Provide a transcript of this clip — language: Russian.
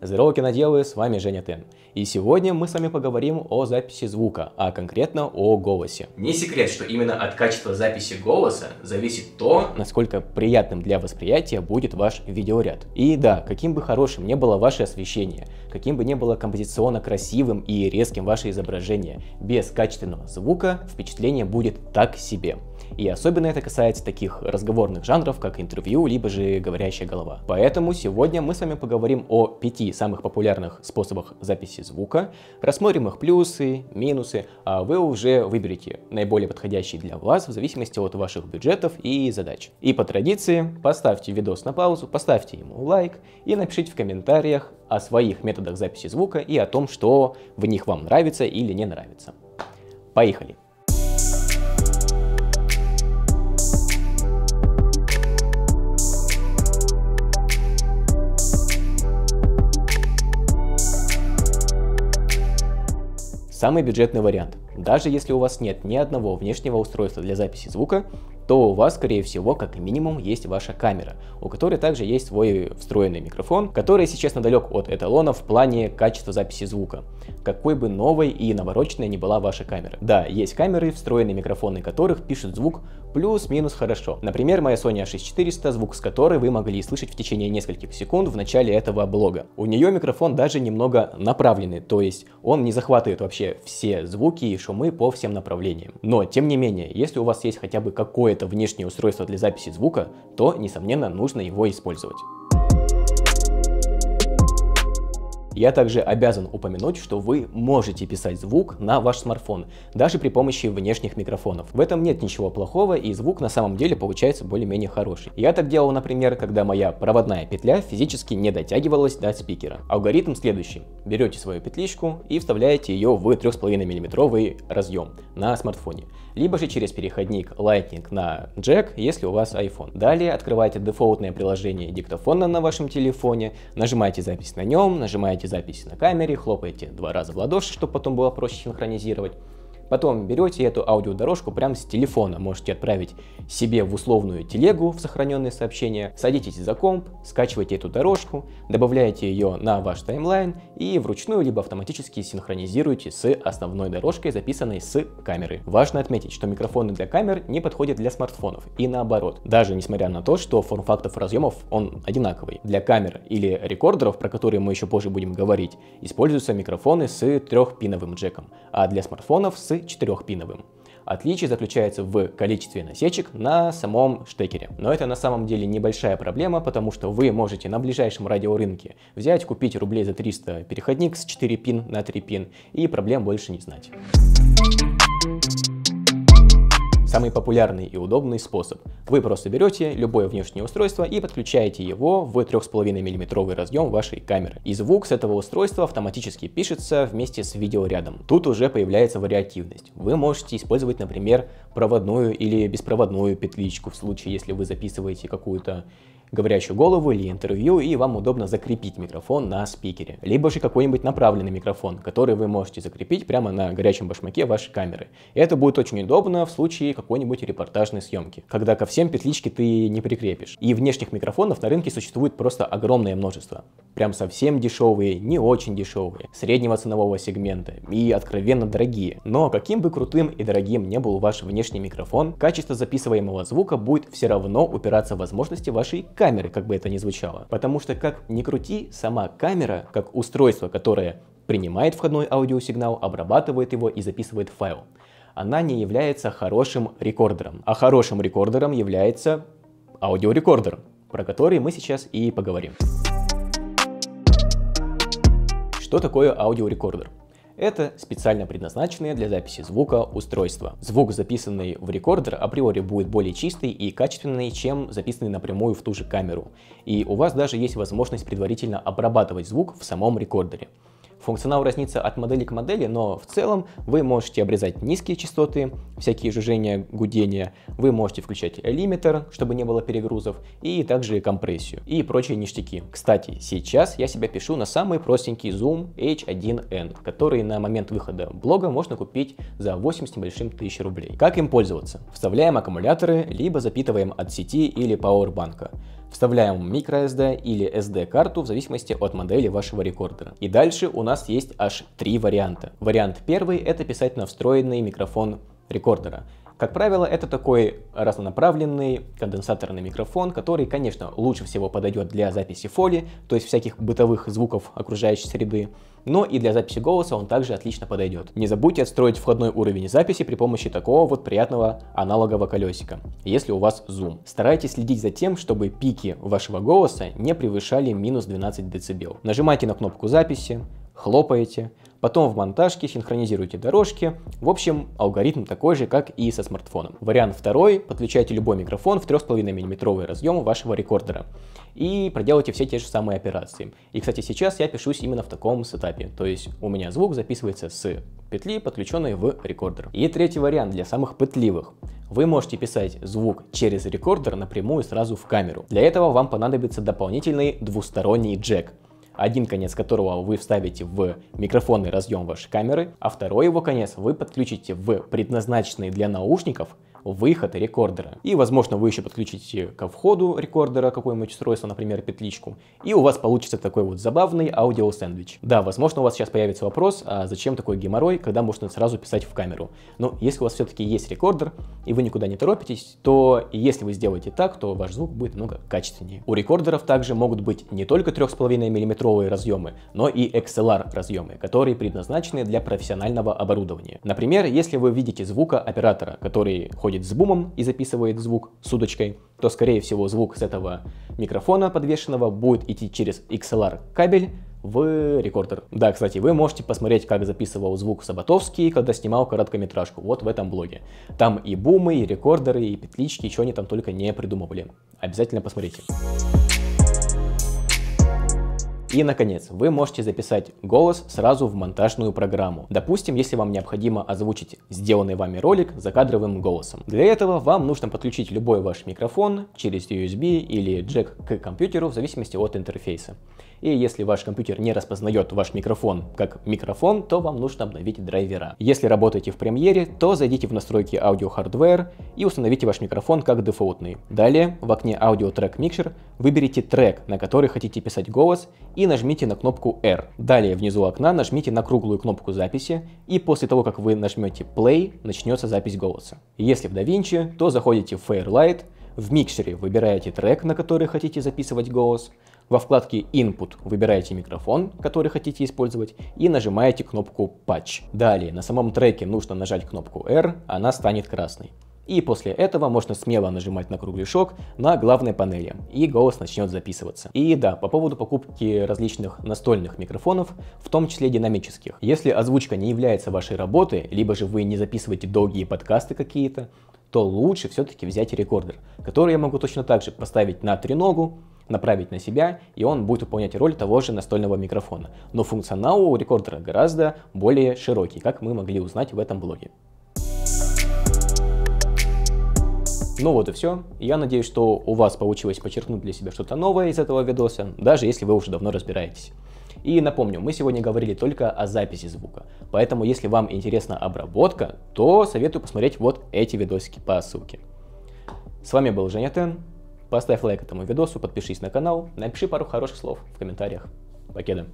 Здорово, киноделы, с вами Женя Тен. И сегодня мы с вами поговорим о записи звука, а конкретно о голосе. Не секрет, что именно от качества записи голоса зависит то, насколько приятным для восприятия будет ваш видеоряд. И да, каким бы хорошим не было ваше освещение, каким бы не было композиционно красивым и резким ваше изображение, без качественного звука впечатление будет так себе. И особенно это касается таких разговорных жанров, как интервью, либо же говорящая голова. Поэтому сегодня мы с вами поговорим о пяти самых популярных способах записи звука, рассмотрим их плюсы, минусы, а вы уже выберете наиболее подходящий для вас в зависимости от ваших бюджетов и задач. И по традиции поставьте видос на паузу, поставьте ему лайк и напишите в комментариях о своих методах записи звука и о том, что в них вам нравится или не нравится. Поехали! Самый бюджетный вариант. Даже если у вас нет ни одного внешнего устройства для записи звука, то у вас, скорее всего, как минимум есть ваша камера, у которой также есть свой встроенный микрофон, который сейчас недалек от эталона в плане качества записи звука, какой бы новой и навороченной ни была ваша камера. Да, есть камеры, встроенные микрофоны которых пишут звук плюс-минус хорошо. Например, моя Sony A6400, звук с которой вы могли слышать в течение нескольких секунд в начале этого блога. У нее микрофон даже немного направленный, то есть он не захватывает вообще все звуки и шумы по всем направлениям. Но, тем не менее, если у вас есть хотя бы какое-то какое-то внешнее устройство для записи звука, то, несомненно, нужно его использовать. Я также обязан упомянуть, что вы можете писать звук на ваш смартфон, даже при помощи внешних микрофонов. В этом нет ничего плохого, и звук на самом деле получается более-менее хороший. Я так делал, например, когда моя проводная петля физически не дотягивалась до спикера. Алгоритм следующий. Берете свою петличку и вставляете ее в 3,5 мм разъем на смартфоне либо же через переходник Lightning на Jack, если у вас iPhone. Далее открывайте дефолтное приложение диктофона на вашем телефоне, нажимаете запись на нем, нажимаете запись на камере, хлопаете два раза в ладоши, чтобы потом было проще синхронизировать. Потом берете эту аудиодорожку прямо с телефона, можете отправить себе в условную телегу в сохраненные сообщения, садитесь за комп, скачиваете эту дорожку, добавляете ее на ваш таймлайн и вручную либо автоматически синхронизируете с основной дорожкой, записанной с камеры. Важно отметить, что микрофоны для камер не подходят для смартфонов и наоборот, даже несмотря на то, что форм-фактов разъемов он одинаковый. Для камер или рекордеров, про которые мы еще позже будем говорить, используются микрофоны с трехпиновым джеком, а для смартфонов с четырехпиновым. Отличие заключается в количестве насечек на самом штекере. Но это на самом деле небольшая проблема, потому что вы можете на ближайшем радиорынке взять, купить рублей за 300 переходник с 4 пин на 3 пин и проблем больше не знать. Самый популярный и удобный способ. Вы просто берете любое внешнее устройство и подключаете его в 3,5 мм разъем вашей камеры. И звук с этого устройства автоматически пишется вместе с видео рядом. Тут уже появляется вариативность. Вы можете использовать, например, проводную или беспроводную петличку в случае, если вы записываете какую-то говорящую голову или интервью, и вам удобно закрепить микрофон на спикере. Либо же какой-нибудь направленный микрофон, который вы можете закрепить прямо на горячем башмаке вашей камеры. это будет очень удобно в случае какой-нибудь репортажной съемки, когда ко всем петлички ты не прикрепишь. И внешних микрофонов на рынке существует просто огромное множество. Прям совсем дешевые, не очень дешевые, среднего ценового сегмента и откровенно дорогие. Но каким бы крутым и дорогим не был ваш внешний микрофон, качество записываемого звука будет все равно упираться в возможности вашей камеры, как бы это ни звучало. Потому что как ни крути, сама камера, как устройство, которое принимает входной аудиосигнал, обрабатывает его и записывает файл, она не является хорошим рекордером. А хорошим рекордером является аудиорекордер, про который мы сейчас и поговорим. Что такое аудиорекордер? Это специально предназначенные для записи звука устройства. Звук, записанный в рекордер, априори будет более чистый и качественный, чем записанный напрямую в ту же камеру. И у вас даже есть возможность предварительно обрабатывать звук в самом рекордере. Функционал разнится от модели к модели, но в целом вы можете обрезать низкие частоты, всякие жужжения, гудения, вы можете включать лимитер, чтобы не было перегрузов, и также компрессию и прочие ништяки. Кстати, сейчас я себя пишу на самый простенький Zoom H1N, который на момент выхода блога можно купить за 80 небольшим тысяч рублей. Как им пользоваться? Вставляем аккумуляторы, либо запитываем от сети или пауэрбанка. Вставляем microSD или SD-карту в зависимости от модели вашего рекордера. И дальше у нас есть аж три варианта. Вариант первый — это писать на встроенный микрофон рекордера. Как правило, это такой разнонаправленный конденсаторный микрофон, который, конечно, лучше всего подойдет для записи фоли, то есть всяких бытовых звуков окружающей среды, но и для записи голоса он также отлично подойдет. Не забудьте отстроить входной уровень записи при помощи такого вот приятного аналогового колесика, если у вас зум. Старайтесь следить за тем, чтобы пики вашего голоса не превышали минус 12 дБ. Нажимайте на кнопку записи, хлопаете, потом в монтажке синхронизируйте дорожки. В общем, алгоритм такой же, как и со смартфоном. Вариант второй, подключайте любой микрофон в 3,5 мм разъем вашего рекордера и проделайте все те же самые операции. И, кстати, сейчас я пишусь именно в таком сетапе, то есть у меня звук записывается с петли, подключенной в рекордер. И третий вариант для самых пытливых. Вы можете писать звук через рекордер напрямую сразу в камеру. Для этого вам понадобится дополнительный двусторонний джек – один конец которого вы вставите в микрофонный разъем вашей камеры, а второй его конец вы подключите в предназначенный для наушников выход рекордера. И, возможно, вы еще подключите ко входу рекордера какое-нибудь устройство, например, петличку, и у вас получится такой вот забавный аудио-сэндвич. Да, возможно, у вас сейчас появится вопрос, а зачем такой геморрой, когда можно сразу писать в камеру? Но если у вас все-таки есть рекордер, и вы никуда не торопитесь, то если вы сделаете так, то ваш звук будет много качественнее. У рекордеров также могут быть не только 3,5 миллиметровые разъемы, но и XLR разъемы, которые предназначены для профессионального оборудования. Например, если вы видите звука оператора, который хочет выходит с бумом и записывает звук с удочкой, то, скорее всего, звук с этого микрофона подвешенного будет идти через XLR кабель в рекордер. Да, кстати, вы можете посмотреть, как записывал звук Сабатовский, когда снимал короткометражку, вот в этом блоге. Там и бумы, и рекордеры, и петлички, и чего они там только не придумывали. Обязательно посмотрите. И, наконец, вы можете записать голос сразу в монтажную программу. Допустим, если вам необходимо озвучить сделанный вами ролик закадровым голосом. Для этого вам нужно подключить любой ваш микрофон через USB или джек к компьютеру в зависимости от интерфейса. И если ваш компьютер не распознает ваш микрофон как микрофон, то вам нужно обновить драйвера. Если работаете в премьере, то зайдите в настройки Audio Hardware и установите ваш микрофон как дефолтный. Далее в окне Audio Track Mixer выберите трек, на который хотите писать голос и нажмите на кнопку R. Далее внизу окна нажмите на круглую кнопку записи и после того, как вы нажмете Play, начнется запись голоса. Если в DaVinci, то заходите в Fairlight, в микшере выбираете трек, на который хотите записывать голос, во вкладке Input выбираете микрофон, который хотите использовать, и нажимаете кнопку Patch. Далее на самом треке нужно нажать кнопку R, она станет красной. И после этого можно смело нажимать на кругляшок на главной панели, и голос начнет записываться. И да, по поводу покупки различных настольных микрофонов, в том числе динамических. Если озвучка не является вашей работой, либо же вы не записываете долгие подкасты какие-то, то лучше все-таки взять рекордер, который я могу точно так же поставить на треногу, направить на себя, и он будет выполнять роль того же настольного микрофона. Но функционал у рекордера гораздо более широкий, как мы могли узнать в этом блоге. Ну вот и все. Я надеюсь, что у вас получилось подчеркнуть для себя что-то новое из этого видоса, даже если вы уже давно разбираетесь. И напомню, мы сегодня говорили только о записи звука, поэтому если вам интересна обработка, то советую посмотреть вот эти видосики по ссылке. С вами был Женя Тен, Поставь лайк этому видосу, подпишись на канал, напиши пару хороших слов в комментариях. Покеда.